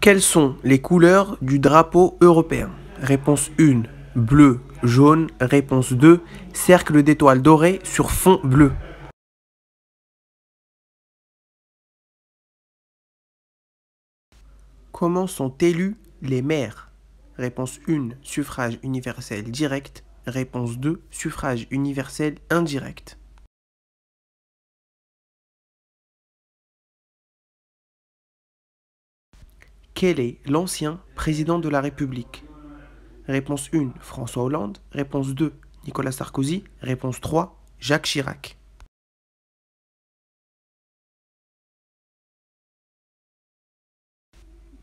Quelles sont les couleurs du drapeau européen Réponse 1, bleu, jaune. Réponse 2, cercle d'étoiles dorées sur fond bleu. Comment sont élus les maires Réponse 1, suffrage universel direct. Réponse 2, suffrage universel indirect. Quel est l'ancien président de la République Réponse 1, François Hollande. Réponse 2, Nicolas Sarkozy. Réponse 3, Jacques Chirac.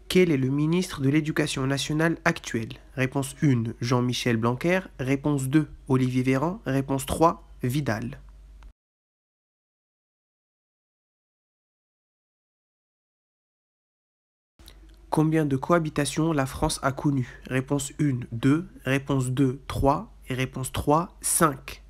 Quel est le ministre de l'Éducation nationale actuel Réponse 1, Jean-Michel Blanquer. Réponse 2, Olivier Véran. Réponse 3, Vidal. Combien de cohabitations la France a connues Réponse 1, 2, réponse 2, 3 et réponse 3, 5.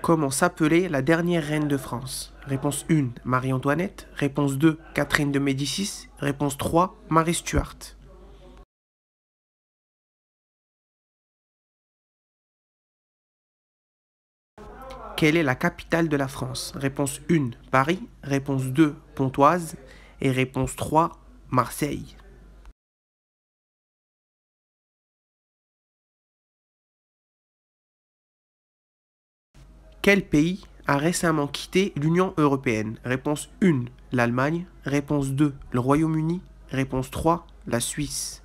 Comment s'appelait la dernière reine de France Réponse 1, Marie-Antoinette. Réponse 2, Catherine de Médicis. Réponse 3, Marie Stuart. Quelle est la capitale de la France Réponse 1, Paris. Réponse 2, Pontoise. Et réponse 3, Marseille. Quel pays a récemment quitté l'Union européenne Réponse 1, l'Allemagne. Réponse 2, le Royaume-Uni. Réponse 3, la Suisse.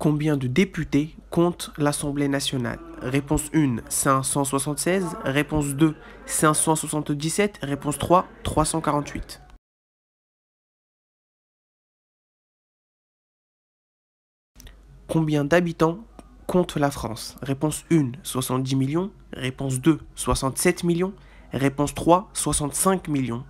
Combien de députés compte l'Assemblée nationale Réponse 1, 576. Réponse 2, 577. Réponse 3, 348. Combien d'habitants compte la France Réponse 1, 70 millions. Réponse 2, 67 millions. Réponse 3, 65 millions.